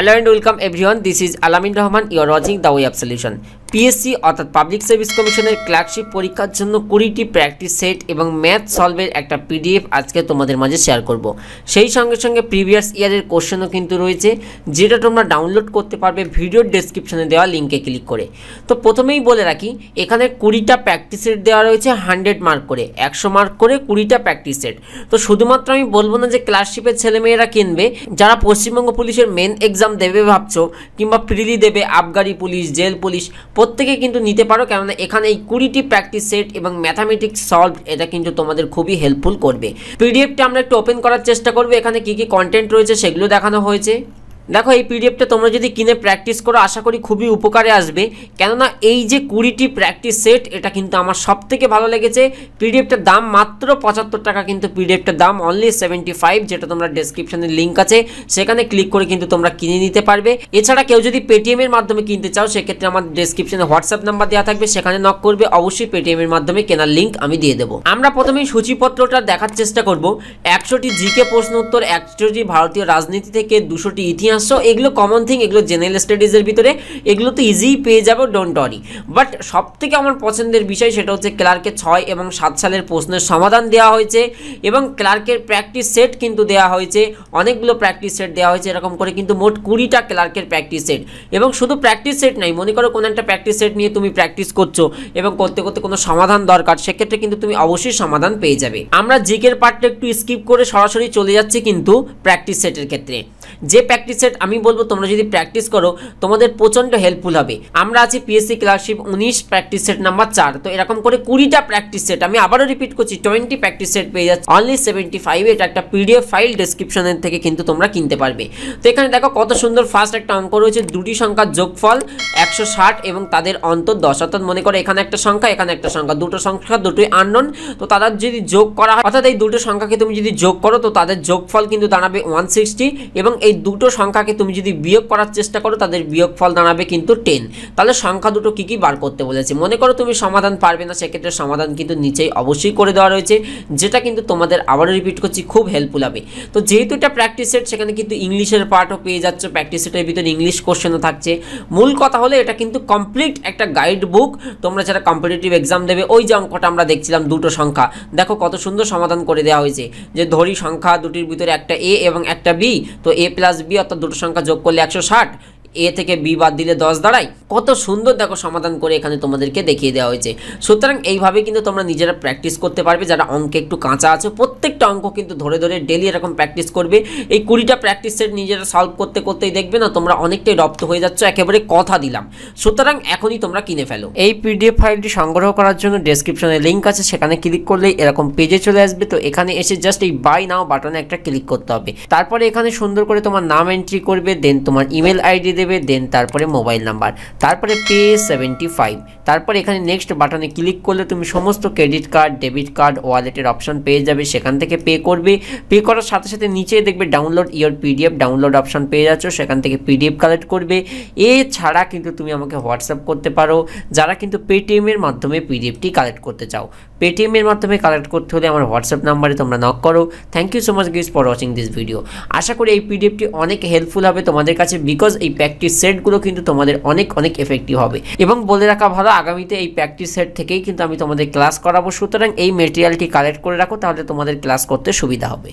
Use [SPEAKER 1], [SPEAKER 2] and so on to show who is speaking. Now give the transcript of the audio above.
[SPEAKER 1] Hello and welcome everyone this is Alamin Rahman you are watching the web solution PSC অর্থাৎ public service কমিশনের clerkship পরীক্ষার জন্য কুড়িটি practice set এবং math সলভের একটা পিডিএফ আজকে তোমাদের মাঝে শেয়ার করব সেই সঙ্গে সঙ্গে প্রিভিয়াস ইয়ারের কোশ্চেনও কিন্তু রয়েছে যেটা তোমরা ডাউনলোড করতে পারবে ভিডিওর ডেসক্রিপশনে দেওয়া লিঙ্কে ক্লিক করে তো প্রথমেই বলে রাখি এখানে কুড়িটা প্র্যাকটিস সেট দেওয়া রয়েছে হান্ড্রেড মার্ক করে একশো মার্ক করে কুড়িটা প্র্যাকটিস সেট তো শুধুমাত্র আমি বলবো না যে ক্লার্কশিপের ছেলেমেয়েরা কিনবে যারা পশ্চিমবঙ্গ পুলিশের মেন এক্সাম দেবে ভাবছো কিংবা প্রিলি দেবে আবগারি পুলিশ জেল পুলিশ প্রত্যেকে কিন্তু নিতে পারো কেননা এখানে এই কুড়িটি প্র্যাকটিস সেট এবং ম্যাথামেটিক্স সলভ এটা কিন্তু তোমাদের খুবই হেল্পফুল করবে পিডিএফটা আমরা একটু ওপেন করার চেষ্টা করবো এখানে কি কি কন্টেন্ট রয়েছে সেগুলো দেখানো হয়েছে দেখো এই পিডিএফটা তোমরা যদি কিনে প্র্যাকটিস করো আশা করি খুবই উপকারে আসবে কেননা এই যে কুড়িটি প্র্যাকটিস সেট এটা কিন্তু আমার সব থেকে ভালো লেগেছে পিডিএফটার দাম মাত্র পঁচাত্তর টাকা কিন্তু পিডিএফটার দাম অনলি সেভেন্টি ফাইভ যেটা তোমরা ডেসক্রিপশানের লিঙ্ক আছে সেখানে ক্লিক করে কিন্তু তোমরা কিনে নিতে পারবে এছাড়া কেউ যদি পেটিএমের মাধ্যমে কিনতে চাও সেক্ষেত্রে আমার ডেসক্রিপশানে হোয়াটসঅ্যাপ নাম্বার দেওয়া থাকবে সেখানে নক করবে অবশ্যই পেটিএমের মাধ্যমে কেনার লিঙ্ক আমি দিয়ে দেবো আমরা প্রথমেই সূচিপত্রটা দেখার চেষ্টা করব একশোটি জিকে প্রশ্ন উত্তর একশোটি ভারতীয় রাজনীতি থেকে দুশোটি ইতিহাস সো এগুলো কমন থিং এগুলো জেনারেল স্টাডিজের ভিতরে এগুলো তো ইজিই পেয়ে যাবো ডোন্ট অরি বাট সব থেকে আমার পছন্দের বিষয় সেটা হচ্ছে ক্লার্কের ছয় এবং সাত সালের প্রশ্নের সমাধান দেওয়া হয়েছে এবং ক্লার্কের প্র্যাকটিস সেট কিন্তু দেওয়া হয়েছে অনেকগুলো প্র্যাকটিস সেট দেওয়া হয়েছে এরকম করে কিন্তু মোট কুড়িটা ক্লার্কের প্র্যাকটিস সেট এবং শুধু প্র্যাকটিস সেট নাই মনে করো কোনো একটা প্র্যাকটিস সেট নিয়ে তুমি প্র্যাকটিস করছো এবং করতে করতে কোনো সমাধান দরকার সেক্ষেত্রে কিন্তু তুমি অবশ্যই সমাধান পেয়ে যাবে আমরা জিকের পার্টটা একটু স্কিপ করে সরাসরি চলে যাচ্ছি কিন্তু প্র্যাকটিস সেটের ক্ষেত্রে যে প্র্যাকটিস সেট আমি বলবো তোমরা যদি প্র্যাকটিস করো তোমাদের প্রচণ্ড হেল্পফুল হবে আমরা আছি পিএসসি ক্লাসশিপ উনিশ প্র্যাকটিস সেট নাম্বার চার তো এরকম করে কুড়িটা প্র্যাকটিস সেট আমি আবারও রিপিট করছি টোয়েন্টি প্র্যাকটিস সেট পেয়ে যাচ্ছে অনলি সেভেন্টি ফাইভ এটা একটা পিডিএফ ফাইল ডেসক্রিপশনের থেকে কিন্তু তোমরা কিনতে পারবে তো এখানে দেখো কত সুন্দর ফার্স্ট একটা অঙ্ক রয়েছে দুটি সংখ্যার যোগফল একশো এবং তাদের অন্তর দশ অর্থাৎ মনে করো এখানে একটা সংখ্যা এখানে একটা সংখ্যা দুটো সংখ্যা দুটোই আনন তো তাদের যদি যোগ করা হয় অর্থাৎ এই দুটো সংখ্যাকে তুমি যদি যোগ করো তো তাদের যোগফল কিন্তু দাঁড়াবে ওয়ান সিক্সটি এবং এই দুটো সংখ্যাকে তুমি যদি বিয়োগ করার চেষ্টা করো তাদের বিয়োগ ফল দাঁড়াবে কিন্তু টেন তাহলে সংখ্যা দুটো কী কী বার করতে বলেছে মনে করো তুমি সমাধান পারবে না সেক্ষেত্রে সমাধান কিন্তু নিচেই অবশ্যই করে দেওয়া রয়েছে যেটা কিন্তু তোমাদের আবারও রিপিট করছি খুব হেল্পফুল হবে তো যেহেতু এটা প্র্যাকটিস সেট সেখানে কিন্তু ইংলিশের পার্টও পেয়ে যাচ্ছ প্র্যাকটিস সেটের ভিতরে ইংলিশ কোশ্চেনও থাকছে মূল কথা হলে এটা কিন্তু কমপ্লিট একটা গাইড বুক তোমরা যারা কম্পিটিটিভ এক্সাম দেবে ওই যে অঙ্কটা আমরা দেখছিলাম দুটো সংখ্যা দেখো কত সুন্দর সমাধান করে দেওয়া হয়েছে যে ধরি সংখ্যা দুটির ভিতরে একটা এ এবং একটা বি তো এ প্লাস বি অর্থাৎ দুটো সংখ্যা যোগ করলে একশো ষাট এ থেকে বি বাদ দিলে দশ দাঁড়ায় কত সুন্দর দেখো সমাধান করে এখানে তোমাদেরকে দেখিয়ে দেওয়া হয়েছে সুতরাং এইভাবে কিন্তু তোমরা নিজেরা প্র্যাকটিস করতে পারবে যারা অঙ্কে একটু কাঁচা আছে প্রত্যেকটা অঙ্ক কিন্তু ধরে ধরে ডেলি এরকম প্র্যাকটিস করবে এই কুড়িটা প্র্যাকটিস সেট নিজেরা সলভ করতে করতেই দেখবে না তোমরা অনেকটাই রপ্ত হয়ে যাচ্ছ একেবারে কথা দিলাম সুতরাং এখনই তোমরা কিনে ফেলো এই পিডিএফ ফাইলটি সংগ্রহ করার জন্য ডেসক্রিপশনে লিঙ্ক আছে সেখানে ক্লিক করলেই এরকম পেজে চলে আসবে তো এখানে এসে জাস্ট এই বাই নাও বাটনে একটা ক্লিক করতে হবে তারপরে এখানে সুন্দর করে তোমার নাম এন্ট্রি করবে দেন তোমার ইমেল আইডি দেবে দেন তারপরে মোবাইল নাম্বার তারপরে পে সেভেন্টি ফাইভ তারপরে এখানে নেক্সট বাটনে ক্লিক করলে তুমি সমস্ত ক্রেডিট কার্ড ডেবিট কার্ড ওয়ালেটের অপশন পেয়ে যাবে সেখান থেকে পে করবে পে করার সাথে সাথে নিচে দেখবে download your PDF download option পেয়ে যাচ্ছ সেখান থেকে পিডিএফ কালেক্ট করবে এছাড়া কিন্তু তুমি আমাকে হোয়াটসঅ্যাপ করতে পারো যারা কিন্তু পেটিএমের মাধ্যমে পিডিএফটি কালেক্ট করতে চাও পেটিএমের মাধ্যমে কালেক্ট করতে হলে আমার হোয়াটসঅ্যাপ নাম্বারে তোমরা নক করো thank you so much guys for watching this video আশা করি এই পিডিএফটি অনেক হেল্পফুল হবে তোমাদের কাছে বিকজ এই প্র্যাকটিস সেটগুলো কিন্তু তোমাদের অনেক অনেক এফেক্টিভ হবে এবং বলে রাখা ভালো আগামীতে এই প্র্যাকটিস সেট থেকেই কিন্তু আমি তোমাদের ক্লাস করাবো সুতরাং এই মেটেরিয়ালটি কালেক্ট করে রাখো তাহলে তোমাদের ক্লাস করতে সুবিধা হবে